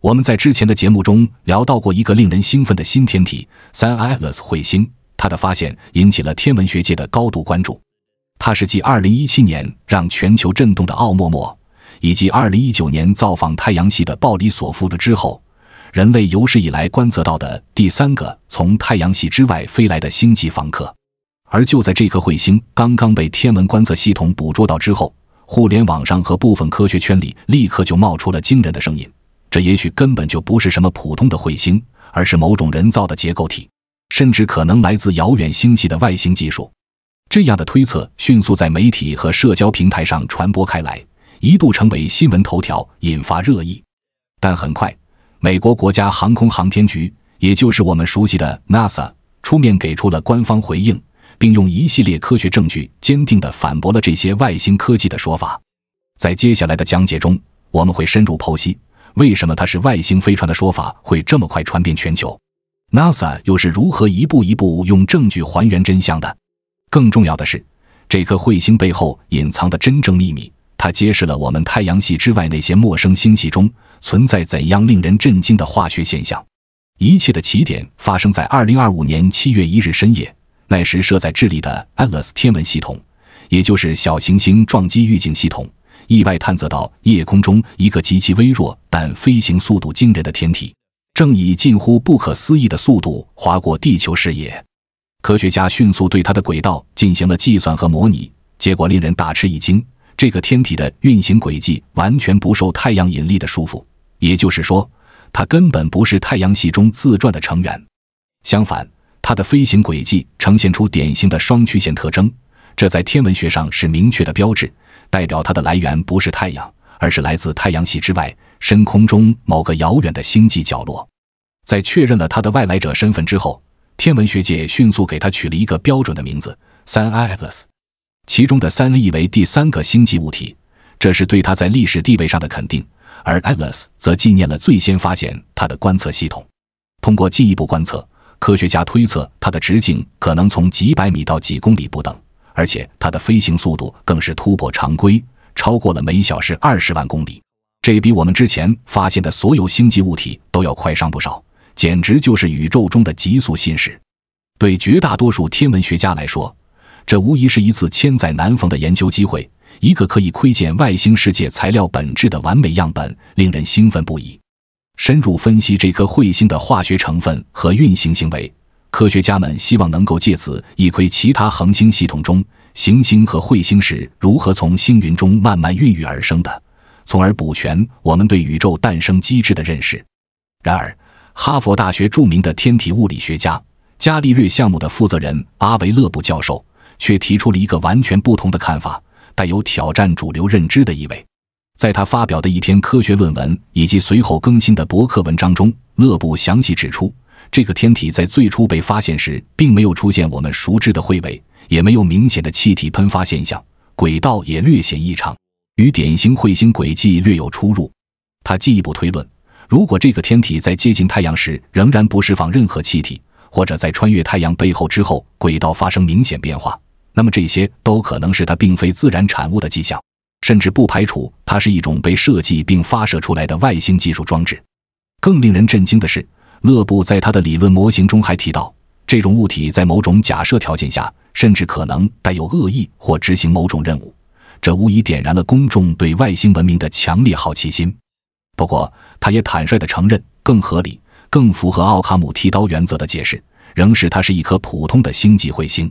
我们在之前的节目中聊到过一个令人兴奋的新天体——三 Iles 彗星，它的发现引起了天文学界的高度关注。它是继2017年让全球震动的奥陌陌，以及2019年造访太阳系的鲍里索夫的之后，人类有史以来观测到的第三个从太阳系之外飞来的星际访客。而就在这颗彗星刚刚被天文观测系统捕捉到之后，互联网上和部分科学圈里立刻就冒出了惊人的声音。这也许根本就不是什么普通的彗星，而是某种人造的结构体，甚至可能来自遥远星系的外星技术。这样的推测迅速在媒体和社交平台上传播开来，一度成为新闻头条，引发热议。但很快，美国国家航空航天局，也就是我们熟悉的 NASA，出面给出了官方回应，并用一系列科学证据坚定地反驳了这些外星科技的说法。在接下来的讲解中，我们会深入剖析。为什么它是外星飞船的说法会这么快传遍全球？NASA 又是如何一步一步用证据还原真相的？更重要的是，这颗彗星背后隐藏的真正秘密，它揭示了我们太阳系之外那些陌生星系中存在怎样令人震惊的化学现象。一切的起点发生在2025年7月1日深夜，那时设在智利的 ELAS 天文系统，也就是小行星撞击预警系统。意外探测到夜空中一个极其微弱但飞行速度惊人的天体，正以近乎不可思议的速度划过地球视野。科学家迅速对它的轨道进行了计算和模拟，结果令人大吃一惊：这个天体的运行轨迹完全不受太阳引力的束缚，也就是说，它根本不是太阳系中自转的成员。相反，它的飞行轨迹呈现出典型的双曲线特征，这在天文学上是明确的标志。代表它的来源不是太阳，而是来自太阳系之外深空中某个遥远的星际角落。在确认了它的外来者身份之后，天文学界迅速给它取了一个标准的名字——三 l 拉 s 其中的“三”意为第三个星际物体，这是对它在历史地位上的肯定；而“ Atlas 则纪念了最先发现它的观测系统。通过进一步观测，科学家推测它的直径可能从几百米到几公里不等。而且它的飞行速度更是突破常规，超过了每小时二十万公里，这比我们之前发现的所有星际物体都要快上不少，简直就是宇宙中的极速信使。对绝大多数天文学家来说，这无疑是一次千载难逢的研究机会，一个可以窥见外星世界材料本质的完美样本，令人兴奋不已。深入分析这颗彗星的化学成分和运行行为。科学家们希望能够借此一窥其他恒星系统中行星和彗星是如何从星云中慢慢孕育而生的，从而补全我们对宇宙诞生机制的认识。然而，哈佛大学著名的天体物理学家伽利略项目的负责人阿维勒布教授却提出了一个完全不同的看法，带有挑战主流认知的意味。在他发表的一篇科学论文以及随后更新的博客文章中，勒布详细指出。这个天体在最初被发现时，并没有出现我们熟知的彗尾，也没有明显的气体喷发现象，轨道也略显异常，与典型彗星轨迹略有出入。他进一步推论，如果这个天体在接近太阳时仍然不释放任何气体，或者在穿越太阳背后之后轨道发生明显变化，那么这些都可能是它并非自然产物的迹象，甚至不排除它是一种被设计并发射出来的外星技术装置。更令人震惊的是。勒布在他的理论模型中还提到，这种物体在某种假设条件下，甚至可能带有恶意或执行某种任务。这无疑点燃了公众对外星文明的强烈好奇心。不过，他也坦率地承认，更合理、更符合奥卡姆剃刀原则的解释，仍是它是一颗普通的星际彗星。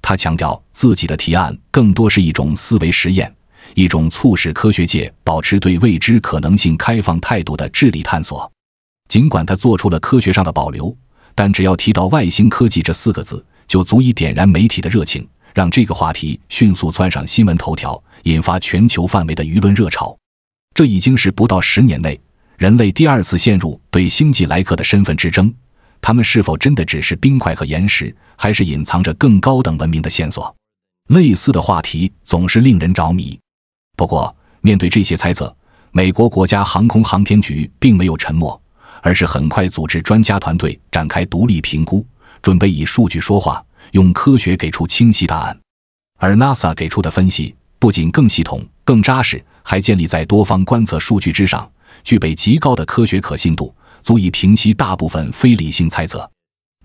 他强调，自己的提案更多是一种思维实验，一种促使科学界保持对未知可能性开放态度的智力探索。尽管他做出了科学上的保留，但只要提到“外星科技”这四个字，就足以点燃媒体的热情，让这个话题迅速窜上新闻头条，引发全球范围的舆论热潮。这已经是不到十年内人类第二次陷入对星际来客的身份之争：他们是否真的只是冰块和岩石，还是隐藏着更高等文明的线索？类似的话题总是令人着迷。不过，面对这些猜测，美国国家航空航天局并没有沉默。而是很快组织专家团队展开独立评估，准备以数据说话，用科学给出清晰答案。而 NASA 给出的分析不仅更系统、更扎实，还建立在多方观测数据之上，具备极高的科学可信度，足以平息大部分非理性猜测。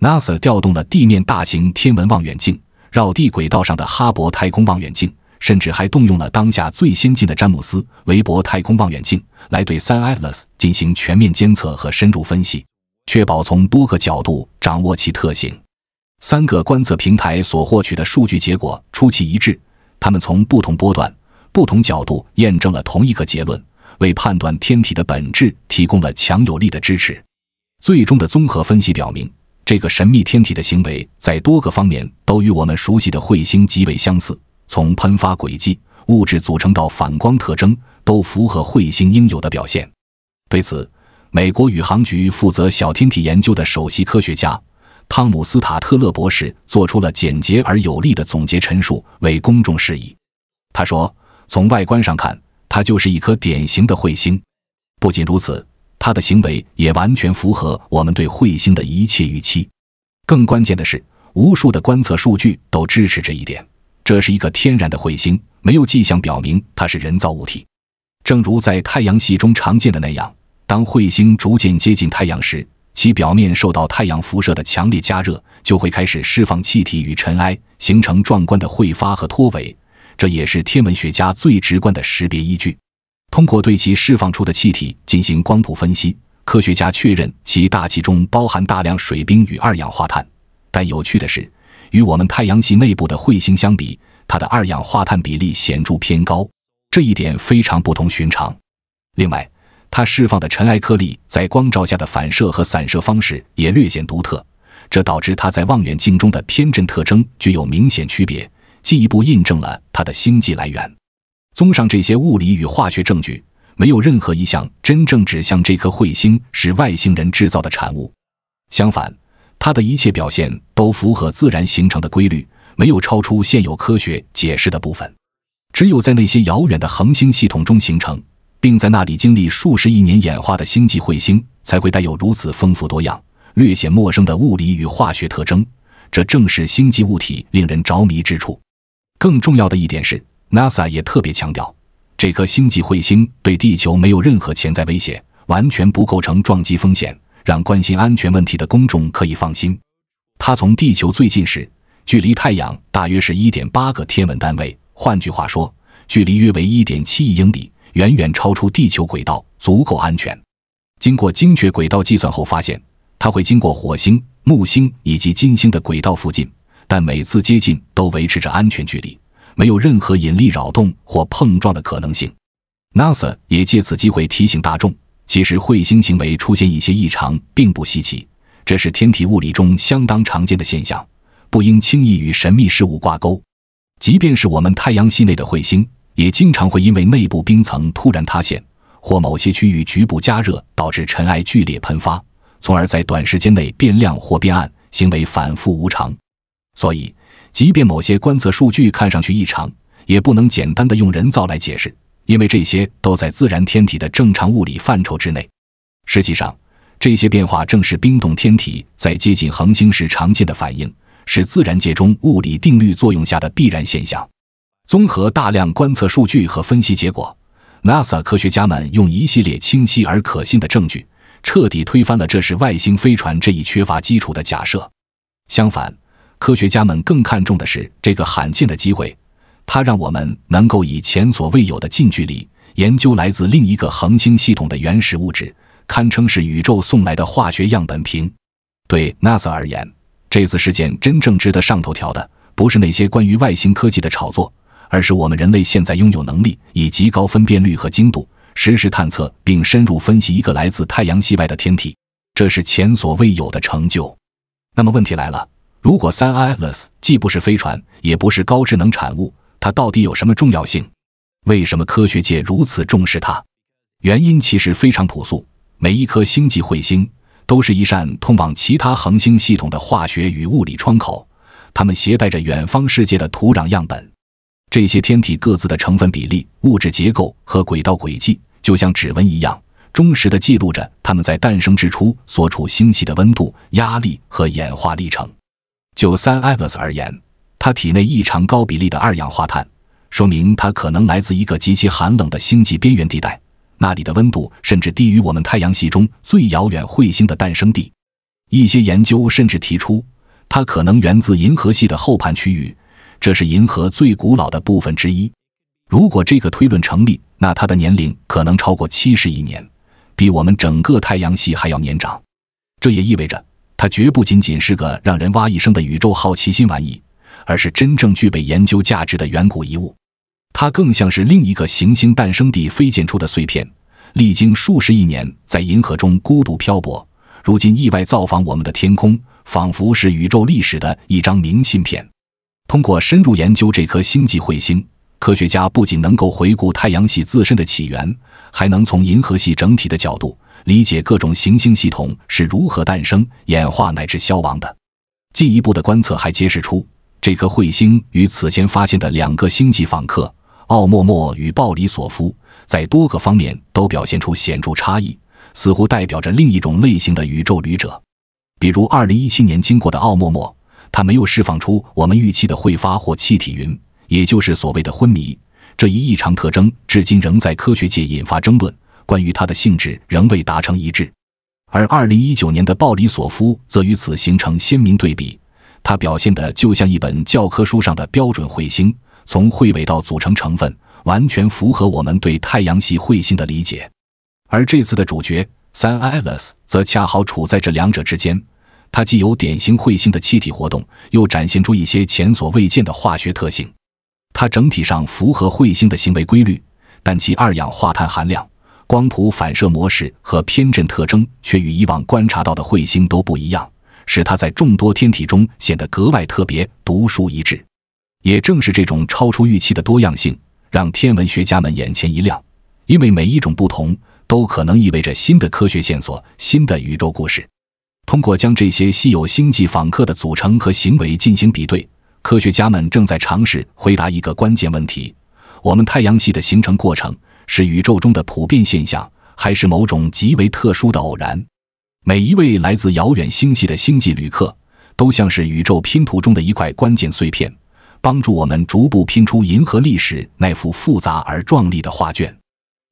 NASA 调动了地面大型天文望远镜，绕地轨道上的哈勃太空望远镜。甚至还动用了当下最先进的詹姆斯·韦伯太空望远镜，来对三 l 拉斯进行全面监测和深入分析，确保从多个角度掌握其特性。三个观测平台所获取的数据结果出奇一致，他们从不同波段、不同角度验证了同一个结论，为判断天体的本质提供了强有力的支持。最终的综合分析表明，这个神秘天体的行为在多个方面都与我们熟悉的彗星极为相似。从喷发轨迹、物质组成到反光特征，都符合彗星应有的表现。对此，美国宇航局负责小天体研究的首席科学家汤姆·斯塔特勒博士做出了简洁而有力的总结陈述，为公众释疑。他说：“从外观上看，它就是一颗典型的彗星。不仅如此，它的行为也完全符合我们对彗星的一切预期。更关键的是，无数的观测数据都支持这一点。”这是一个天然的彗星，没有迹象表明它是人造物体。正如在太阳系中常见的那样，当彗星逐渐接近太阳时，其表面受到太阳辐射的强烈加热，就会开始释放气体与尘埃，形成壮观的彗发和拖尾。这也是天文学家最直观的识别依据。通过对其释放出的气体进行光谱分析，科学家确认其大气中包含大量水冰与二氧化碳。但有趣的是。与我们太阳系内部的彗星相比，它的二氧化碳比例显著偏高，这一点非常不同寻常。另外，它释放的尘埃颗粒在光照下的反射和散射方式也略显独特，这导致它在望远镜中的偏振特征具有明显区别，进一步印证了它的星际来源。综上，这些物理与化学证据没有任何一项真正指向这颗彗星是外星人制造的产物。相反，它的一切表现都符合自然形成的规律，没有超出现有科学解释的部分。只有在那些遥远的恒星系统中形成，并在那里经历数十亿年演化的星际彗星，才会带有如此丰富多样、略显陌生的物理与化学特征。这正是星际物体令人着迷之处。更重要的一点是，NASA 也特别强调，这颗星际彗星对地球没有任何潜在威胁，完全不构成撞击风险。让关心安全问题的公众可以放心，它从地球最近时距离太阳大约是一点八个天文单位，换句话说，距离约为一点七亿英里，远远超出地球轨道，足够安全。经过精确轨道计算后发现，它会经过火星、木星以及金星的轨道附近，但每次接近都维持着安全距离，没有任何引力扰动或碰撞的可能性。NASA 也借此机会提醒大众。其实，彗星行为出现一些异常并不稀奇，这是天体物理中相当常见的现象，不应轻易与神秘事物挂钩。即便是我们太阳系内的彗星，也经常会因为内部冰层突然塌陷，或某些区域局部加热，导致尘埃剧烈喷发，从而在短时间内变亮或变暗，行为反复无常。所以，即便某些观测数据看上去异常，也不能简单的用人造来解释。因为这些都在自然天体的正常物理范畴之内。实际上，这些变化正是冰冻天体在接近恒星时常见的反应，是自然界中物理定律作用下的必然现象。综合大量观测数据和分析结果，NASA 科学家们用一系列清晰而可信的证据，彻底推翻了这是外星飞船这一缺乏基础的假设。相反，科学家们更看重的是这个罕见的机会。它让我们能够以前所未有的近距离研究来自另一个恒星系统的原始物质，堪称是宇宙送来的化学样本瓶。对 NASA 而言，这次事件真正值得上头条的，不是那些关于外星科技的炒作，而是我们人类现在拥有能力，以极高分辨率和精度实时探测并深入分析一个来自太阳系外的天体，这是前所未有的成就。那么问题来了：如果三 ILS 既不是飞船，也不是高智能产物？它到底有什么重要性？为什么科学界如此重视它？原因其实非常朴素：每一颗星际彗星都是一扇通往其他恒星系统的化学与物理窗口，它们携带着远方世界的土壤样本。这些天体各自的成分比例、物质结构和轨道轨迹，就像指纹一样，忠实地记录着它们在诞生之初所处星系的温度、压力和演化历程。就三艾伯而言。它体内异常高比例的二氧化碳，说明它可能来自一个极其寒冷的星际边缘地带，那里的温度甚至低于我们太阳系中最遥远彗星的诞生地。一些研究甚至提出，它可能源自银河系的后盘区域，这是银河最古老的部分之一。如果这个推论成立，那它的年龄可能超过七十亿年，比我们整个太阳系还要年长。这也意味着，它绝不仅仅是个让人挖一生的宇宙好奇心玩意。而是真正具备研究价值的远古遗物，它更像是另一个行星诞生地飞溅出的碎片，历经数十亿年在银河中孤独漂泊，如今意外造访我们的天空，仿佛是宇宙历史的一张明信片。通过深入研究这颗星际彗星，科学家不仅能够回顾太阳系自身的起源，还能从银河系整体的角度理解各种行星系统是如何诞生、演化乃至消亡的。进一步的观测还揭示出。这颗彗星与此前发现的两个星际访客奥莫莫与鲍里索夫在多个方面都表现出显著差异，似乎代表着另一种类型的宇宙旅者。比如，二零一七年经过的奥莫莫，它没有释放出我们预期的彗发或气体云，也就是所谓的“昏迷”这一异常特征，至今仍在科学界引发争论，关于它的性质仍未达成一致。而二零一九年的鲍里索夫则与此形成鲜明对比。它表现的就像一本教科书上的标准彗星，从彗尾到组成成分，完全符合我们对太阳系彗星的理解。而这次的主角 San l i c e 则恰好处在这两者之间，它既有典型彗星的气体活动，又展现出一些前所未见的化学特性。它整体上符合彗星的行为规律，但其二氧化碳含量、光谱反射模式和偏振特征却与以往观察到的彗星都不一样。使它在众多天体中显得格外特别，独树一帜。也正是这种超出预期的多样性，让天文学家们眼前一亮，因为每一种不同都可能意味着新的科学线索、新的宇宙故事。通过将这些稀有星际访客的组成和行为进行比对，科学家们正在尝试回答一个关键问题：我们太阳系的形成过程是宇宙中的普遍现象，还是某种极为特殊的偶然？每一位来自遥远星系的星际旅客，都像是宇宙拼图中的一块关键碎片，帮助我们逐步拼出银河历史那幅复杂而壮丽的画卷。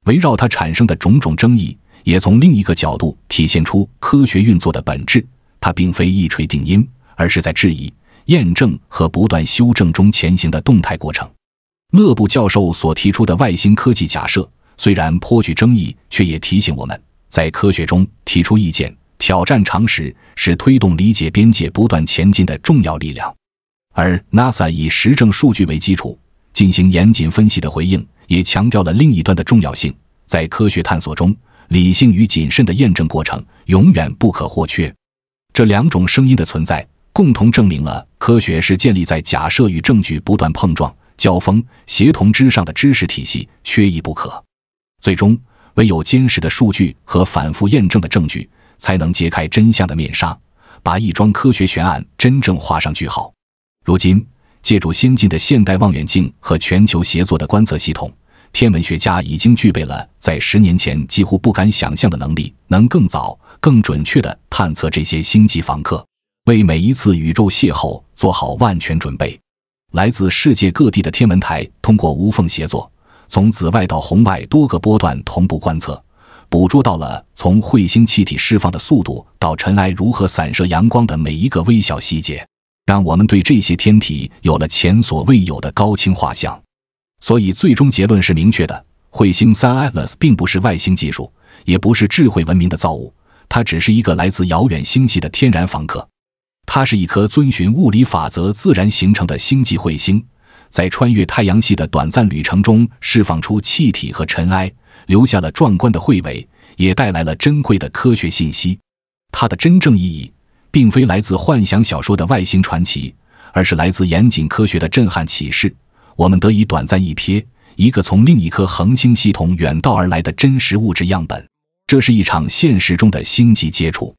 围绕它产生的种种争议，也从另一个角度体现出科学运作的本质：它并非一锤定音，而是在质疑、验证和不断修正中前行的动态过程。勒布教授所提出的外星科技假设，虽然颇具争议，却也提醒我们，在科学中提出意见。挑战常识是推动理解边界不断前进的重要力量，而 NASA 以实证数据为基础进行严谨分析的回应，也强调了另一端的重要性。在科学探索中，理性与谨慎的验证过程永远不可或缺。这两种声音的存在，共同证明了科学是建立在假设与证据不断碰撞、交锋、协同之上的知识体系，缺一不可。最终，唯有坚实的数据和反复验证的证据。才能揭开真相的面纱，把一桩科学悬案真正画上句号。如今，借助先进的现代望远镜和全球协作的观测系统，天文学家已经具备了在十年前几乎不敢想象的能力，能更早、更准确地探测这些星际访客，为每一次宇宙邂逅做好万全准备。来自世界各地的天文台通过无缝协作，从紫外到红外多个波段同步观测。捕捉到了从彗星气体释放的速度到尘埃如何散射阳光的每一个微小细节，让我们对这些天体有了前所未有的高清画像。所以，最终结论是明确的：彗星三艾拉斯并不是外星技术，也不是智慧文明的造物，它只是一个来自遥远星系的天然房客。它是一颗遵循物理法则自然形成的星际彗星，在穿越太阳系的短暂旅程中释放出气体和尘埃。留下了壮观的彗尾，也带来了珍贵的科学信息。它的真正意义，并非来自幻想小说的外星传奇，而是来自严谨科学的震撼启示。我们得以短暂一瞥一个从另一颗恒星系统远道而来的真实物质样本，这是一场现实中的星际接触。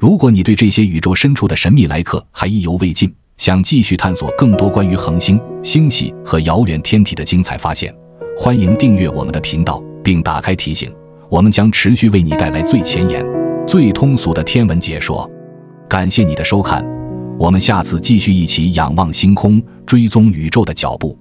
如果你对这些宇宙深处的神秘来客还意犹未尽，想继续探索更多关于恒星、星系和遥远天体的精彩发现。欢迎订阅我们的频道，并打开提醒，我们将持续为你带来最前沿、最通俗的天文解说。感谢你的收看，我们下次继续一起仰望星空，追踪宇宙的脚步。